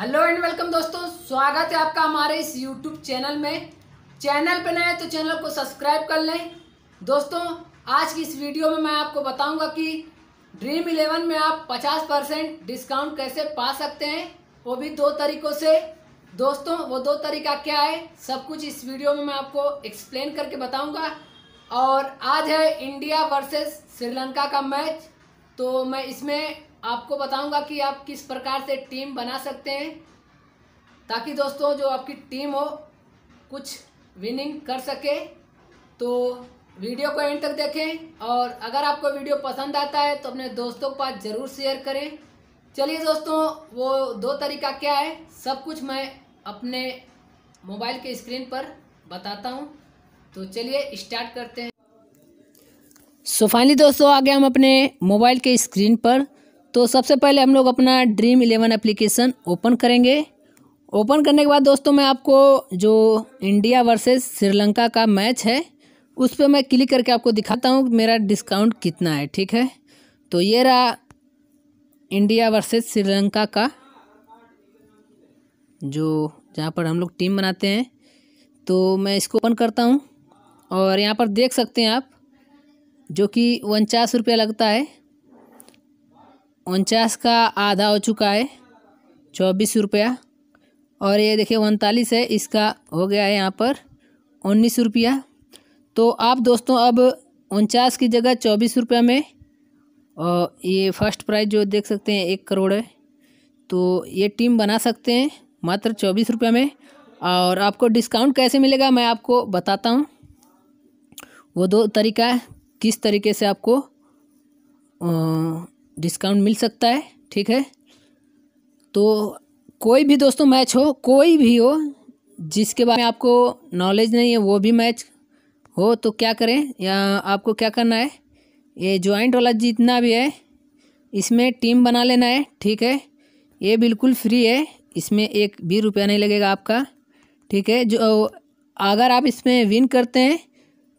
hello and welcome दोस्तों स्वागत है आपका हमारे इस यूट्यूब चैनल में चैनल पर नए तो चैनल को सब्सक्राइब कर लें दोस्तों आज की इस वीडियो में मैं आपको बताऊंगा कि ड्रीम इलेवन में आप 50 परसेंट डिस्काउंट कैसे पा सकते हैं वो भी दो तरीक़ों से दोस्तों वो दो तरीका क्या है सब कुछ इस वीडियो में मैं आपको एक्सप्लेन करके बताऊँगा और आज है इंडिया वर्सेज श्रीलंका का मैच तो मैं इसमें आपको बताऊंगा कि आप किस प्रकार से टीम बना सकते हैं ताकि दोस्तों जो आपकी टीम हो कुछ विनिंग कर सके तो वीडियो को एंड तक देखें और अगर आपको वीडियो पसंद आता है तो अपने दोस्तों के पास ज़रूर शेयर करें चलिए दोस्तों वो दो तरीका क्या है सब कुछ मैं अपने मोबाइल के स्क्रीन पर बताता हूँ तो चलिए स्टार्ट करते हैं सो फाइनली दोस्तों आ गए हम अपने मोबाइल के स्क्रीन पर तो सबसे पहले हम लोग अपना ड्रीम इलेवन एप्लीकेशन ओपन करेंगे ओपन करने के बाद दोस्तों मैं आपको जो इंडिया वर्सेस श्रीलंका का मैच है उस पर मैं क्लिक करके आपको दिखाता हूँ मेरा डिस्काउंट कितना है ठीक है तो ये रहा इंडिया वर्सेस श्रीलंका का जो जहाँ पर हम लोग टीम बनाते हैं तो मैं इसको ओपन करता हूँ और यहाँ पर देख सकते हैं आप जो कि उनचास रुपया लगता है उनचास का आधा हो चुका है चौबीस रुपया और ये देखिए उनतालीस है इसका हो गया है यहाँ पर उन्नीस रुपया तो आप दोस्तों अब उनचास की जगह चौबीस रुपया में और ये फर्स्ट प्राइज़ जो देख सकते हैं एक करोड़ है तो ये टीम बना सकते हैं मात्र चौबीस रुपये में और आपको डिस्काउंट कैसे मिलेगा मैं आपको बताता हूँ वो दो तरीका है किस तरीके से आपको डिस्काउंट मिल सकता है ठीक है तो कोई भी दोस्तों मैच हो कोई भी हो जिसके बारे में आपको नॉलेज नहीं है वो भी मैच हो तो क्या करें या आपको क्या करना है ये जॉइंट वाला जितना भी है इसमें टीम बना लेना है ठीक है ये बिल्कुल फ्री है इसमें एक भी रुपया नहीं लगेगा आपका ठीक है जो अगर आप इसमें विन करते हैं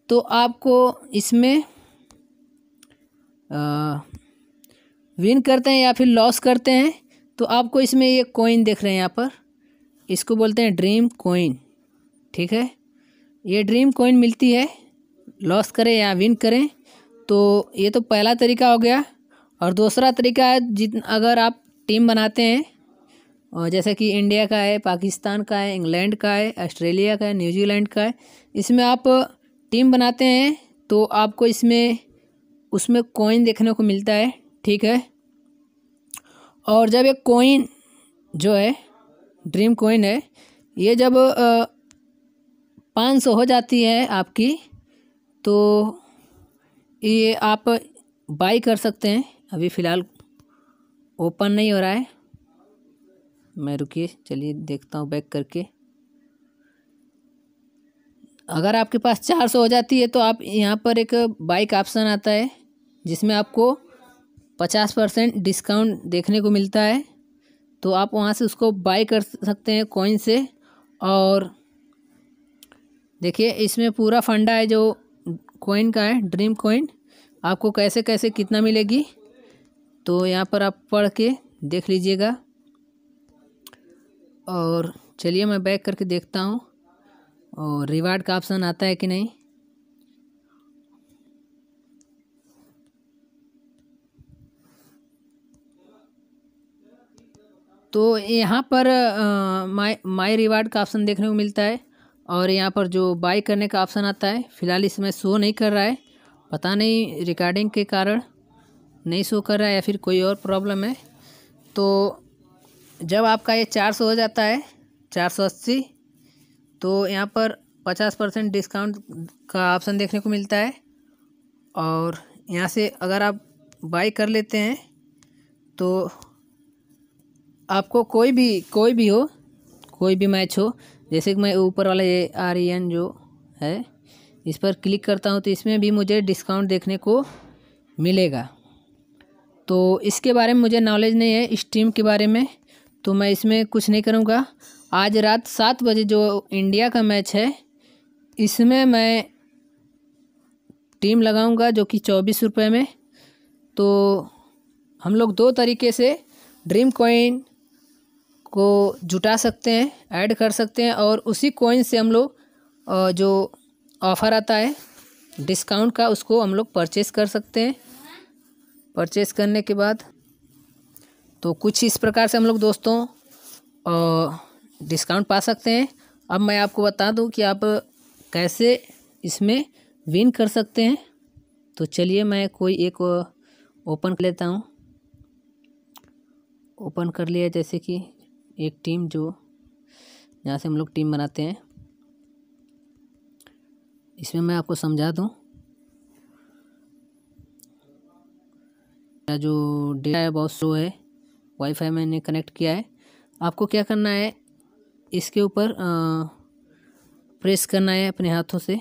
तो आपको इसमें विन करते हैं या फिर लॉस करते हैं तो आपको इसमें ये कोइन देख रहे हैं यहाँ पर इसको बोलते हैं ड्रीम कोइन ठीक है ये ड्रीम कोइन मिलती है लॉस करें या विन करें तो ये तो पहला तरीका हो गया और दूसरा तरीका है जित अगर आप टीम बनाते हैं और जैसे कि इंडिया का है पाकिस्तान का है इंग्लैंड का है ऑस्ट्रेलिया का है न्यूजीलैंड का है इसमें आप टीम बनाते हैं तो आपको इसमें उसमें कोइन देखने को मिलता है ठीक है और जब ये कोइन जो है ड्रीम कोइन है ये जब पाँच सौ हो जाती है आपकी तो ये आप बाई कर सकते हैं अभी फ़िलहाल ओपन नहीं हो रहा है मैं रुकिए चलिए देखता हूँ बैक करके अगर आपके पास चार सौ हो जाती है तो आप यहाँ पर एक बाइक ऑप्शन आता है जिसमें आपको पचास परसेंट डिस्काउंट देखने को मिलता है तो आप वहाँ से उसको बाई कर सकते हैं कॉइन से और देखिए इसमें पूरा फंडा है जो कॉइन का है ड्रीम कॉइन आपको कैसे कैसे कितना मिलेगी तो यहाँ पर आप पढ़ के देख लीजिएगा और चलिए मैं बैक करके देखता हूँ और रिवार्ड का ऑप्शन आता है कि नहीं तो यहाँ पर माई माई रिवार्ड का ऑप्शन देखने को मिलता है और यहाँ पर जो बाई करने का ऑप्शन आता है फ़िलहाल इसमें शो नहीं कर रहा है पता नहीं रिकॉर्डिंग के कारण नहीं शो कर रहा है या फिर कोई और प्रॉब्लम है तो जब आपका ये चार सौ हो जाता है चार सौ अस्सी तो यहाँ पर पचास परसेंट डिस्काउंट का ऑप्शन देखने को मिलता है और यहाँ से अगर आप बाई कर लेते हैं तो आपको कोई भी कोई भी हो कोई भी मैच हो जैसे कि मैं ऊपर वाला ये आर ई एन जो है इस पर क्लिक करता हूँ तो इसमें भी मुझे डिस्काउंट देखने को मिलेगा तो इसके बारे में मुझे नॉलेज नहीं है टीम के बारे में तो मैं इसमें कुछ नहीं करूँगा आज रात सात बजे जो इंडिया का मैच है इसमें मैं टीम लगाऊंगा जो कि चौबीस रुपये में तो हम लोग दो तरीके से ड्रीम कॉइन को जुटा सकते हैं ऐड कर सकते हैं और उसी कॉइन से हम लोग जो ऑफ़र आता है डिस्काउंट का उसको हम लोग परचेस कर सकते हैं परचेस करने के बाद तो कुछ इस प्रकार से हम लोग दोस्तों डिस्काउंट पा सकते हैं अब मैं आपको बता दूं कि आप कैसे इसमें विन कर सकते हैं तो चलिए मैं कोई एक ओपन कर लेता हूँ ओपन कर लिया जैसे कि एक टीम जो यहाँ से हम लोग टीम बनाते हैं इसमें मैं आपको समझा दूँ जो डेटा है बहुत स्लो है वाईफाई मैंने कनेक्ट किया है आपको क्या करना है इसके ऊपर प्रेस करना है अपने हाथों से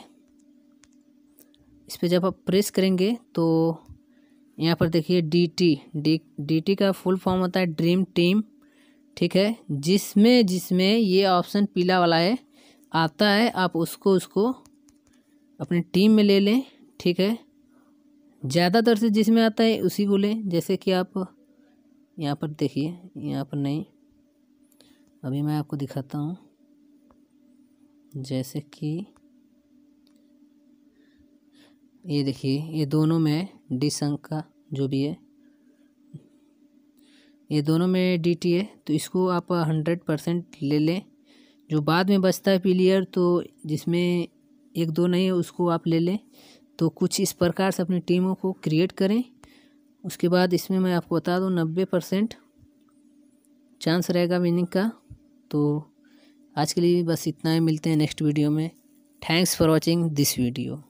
इस पर जब आप प्रेस करेंगे तो यहाँ पर देखिए D T D D T का फुल फॉर्म होता है ड्रीम टीम ठीक है जिसमें जिसमें ये ऑप्शन पीला वाला है आता है आप उसको उसको अपने टीम में ले लें ठीक है ज़्यादातर से जिसमें आता है उसी को लें जैसे कि आप यहाँ पर देखिए यहाँ पर नहीं अभी मैं आपको दिखाता हूँ जैसे कि ये देखिए ये दोनों में डी संघ का जो भी है ये दोनों में डी टी है तो इसको आप हंड्रेड परसेंट ले लें जो बाद में बचता है प्लेयर तो जिसमें एक दो नहीं है उसको आप ले लें तो कुछ इस प्रकार से अपनी टीमों को क्रिएट करें उसके बाद इसमें मैं आपको बता दूँ नब्बे परसेंट चांस रहेगा विनिंग का तो आज के लिए बस इतना ही मिलते हैं नेक्स्ट वीडियो में thanks for watching this video